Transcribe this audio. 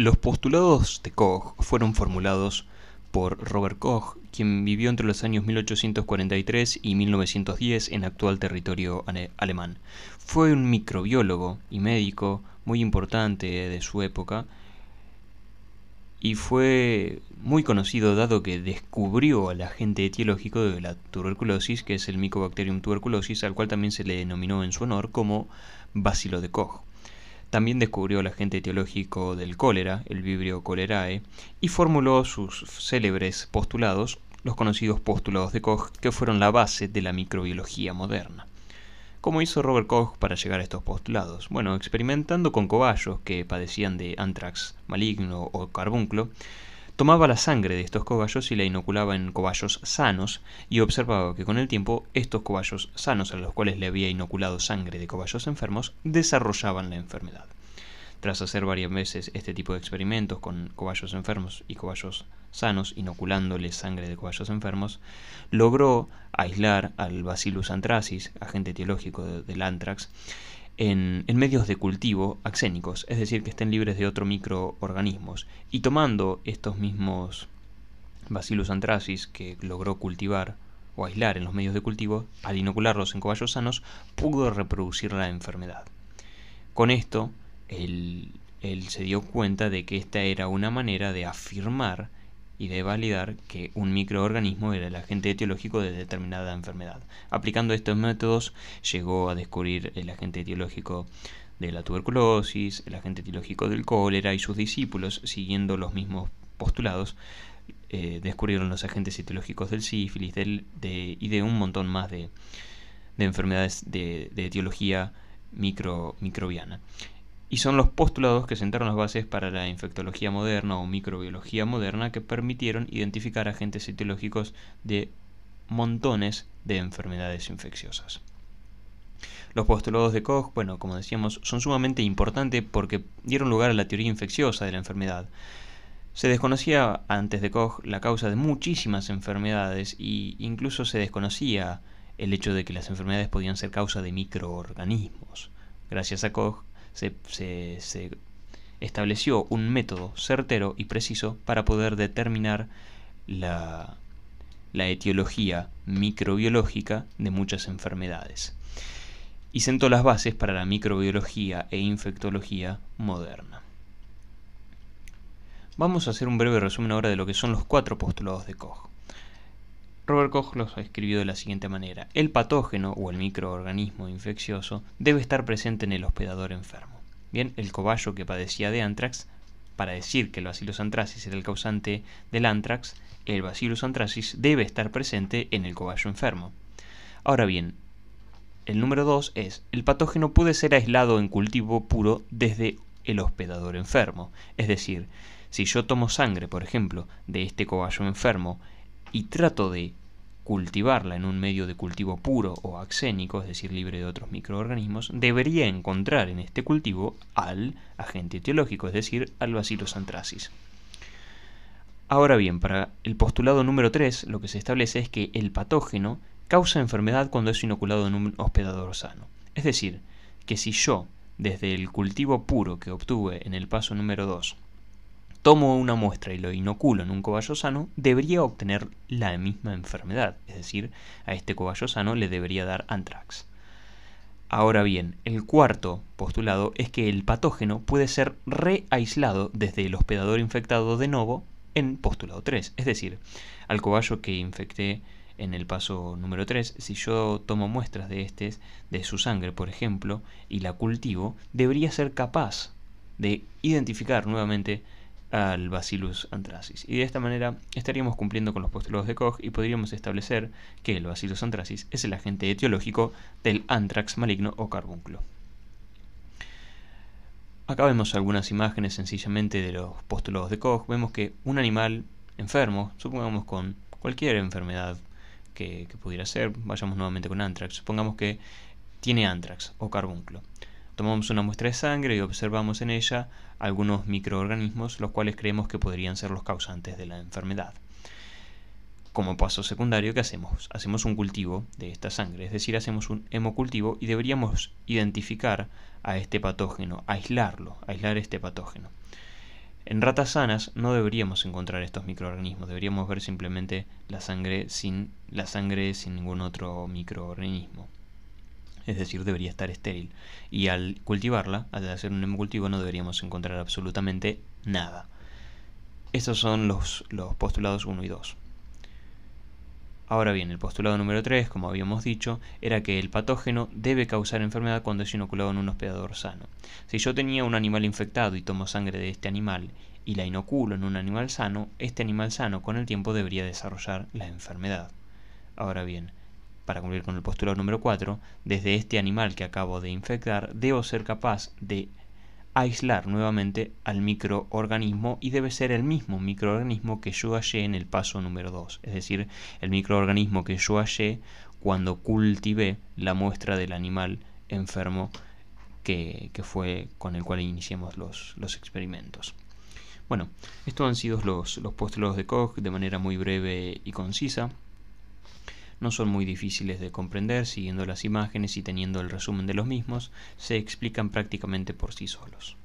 Los postulados de Koch fueron formulados por Robert Koch, quien vivió entre los años 1843 y 1910 en actual territorio alemán. Fue un microbiólogo y médico muy importante de su época y fue muy conocido dado que descubrió al agente etiológico de la tuberculosis, que es el Mycobacterium tuberculosis, al cual también se le denominó en su honor como bacilo de Koch. También descubrió el agente teológico del cólera, el Vibrio Cholerae, y formuló sus célebres postulados, los conocidos postulados de Koch, que fueron la base de la microbiología moderna. ¿Cómo hizo Robert Koch para llegar a estos postulados? Bueno, experimentando con cobayos que padecían de antrax maligno o carbunclo, Tomaba la sangre de estos cobayos y la inoculaba en cobayos sanos y observaba que con el tiempo estos cobayos sanos a los cuales le había inoculado sangre de cobayos enfermos desarrollaban la enfermedad. Tras hacer varias veces este tipo de experimentos con cobayos enfermos y cobayos sanos, inoculándole sangre de cobayos enfermos, logró aislar al Bacillus anthracis, agente etiológico del anthrax, en, medios de cultivo axénicos, es decir, que estén libres de otros microorganismos. Y tomando estos mismos Bacillus anthracis que logró cultivar o aislar en los medios de cultivo, al inocularlos en caballos sanos, pudo reproducir la enfermedad. Con esto, él, él se dio cuenta de que esta era una manera de afirmar y de validar que un microorganismo era el agente etiológico de determinada enfermedad. Aplicando estos métodos llegó a descubrir el agente etiológico de la tuberculosis, el agente etiológico del cólera y sus discípulos, siguiendo los mismos postulados, eh, descubrieron los agentes etiológicos del sífilis del, y de un montón más de, enfermedades de, etiología micro, microbiana y son los postulados que sentaron las bases para la infectología moderna o microbiología moderna que permitieron identificar agentes etiológicos de montones de enfermedades infecciosas. Los postulados de Koch, bueno, como decíamos, son sumamente importantes porque dieron lugar a la teoría infecciosa de la enfermedad. Se desconocía antes de Koch la causa de muchísimas enfermedades e incluso se desconocía el hecho de que las enfermedades podían ser causa de microorganismos. Gracias a Koch se, estableció un método certero y preciso para poder determinar la, la etiología microbiológica de muchas enfermedades y sentó las bases para la microbiología e infectología moderna. Vamos a hacer un breve resumen ahora de lo que son los cuatro postulados de Koch. Robert Koch los escribió de la siguiente manera. El patógeno o el microorganismo infeccioso debe estar presente en el hospedador enfermo. Bien, el cobayo que padecía de antrax, para decir que el bacillus anthracis era el causante del antrax, el bacillus anthracis debe estar presente en el cobayo enfermo. Ahora bien, el número 2 es, el patógeno puede ser aislado en cultivo puro desde el hospedador enfermo. Es decir, si yo tomo sangre, por ejemplo, de este cobayo enfermo y trato de cultivarla en un medio de cultivo puro o axénico, es decir, libre de otros microorganismos, debería encontrar en este cultivo al agente etiológico, es decir, al Bacillus Ahora bien, para el postulado número 3, lo que se establece es que el patógeno causa enfermedad cuando es inoculado en un hospedador sano. Es decir, que si yo, desde el cultivo puro que obtuve en el paso número 2, tomo una muestra y lo inoculo en un coballo sano, debería obtener la misma enfermedad, es decir, a este coballo sano le debería dar antrax. Ahora bien, el cuarto postulado es que el patógeno puede ser reaislado desde el hospedador infectado de nuevo en postulado 3, es decir, al cobayo que infecté en el paso número 3, si yo tomo muestras de este, de su sangre, por ejemplo, y la cultivo, debería ser capaz de identificar nuevamente al Bacillus anthracis. Y de esta manera estaríamos cumpliendo con los postulados de Koch y podríamos establecer que el Bacillus anthracis es el agente etiológico del anthrax maligno o carbunclo. Acá vemos algunas imágenes sencillamente de los postulados de Koch. Vemos que un animal enfermo, supongamos con cualquier enfermedad que, pudiera ser, vayamos nuevamente con anthrax, supongamos que tiene anthrax o carbunclo. Tomamos una muestra de sangre y observamos en ella algunos microorganismos, los cuales creemos que podrían ser los causantes de la enfermedad. Como paso secundario, ¿qué hacemos? Hacemos un cultivo de esta sangre, es decir, hacemos un hemocultivo y deberíamos identificar a este patógeno, aislarlo, aislar este patógeno. En ratas sanas no deberíamos encontrar estos microorganismos, deberíamos ver simplemente la sangre sin la sangre sin ningún otro microorganismo es decir, debería estar estéril. Y al cultivarla, al hacer un hemocultivo, no deberíamos encontrar absolutamente nada. Estos son los, los postulados 1 y 2. Ahora bien, el postulado número 3, como habíamos dicho, era que el patógeno debe causar enfermedad cuando es inoculado en un hospedador sano. Si yo tenía un animal infectado y tomo sangre de este animal y la inoculo en un animal sano, este animal sano con el tiempo debería desarrollar la enfermedad. Ahora bien, para cumplir con el postulado número 4, desde este animal que acabo de infectar, debo ser capaz de aislar nuevamente al microorganismo y debe ser el mismo microorganismo que yo hallé en el paso número 2, es decir, el microorganismo que yo hallé cuando cultivé la muestra del animal enfermo que, fue con el cual iniciamos los, experimentos. Bueno, estos han sido los, los postulados de Koch de manera muy breve y concisa no son muy difíciles de comprender, siguiendo las imágenes y teniendo el resumen de los mismos, se explican prácticamente por sí solos.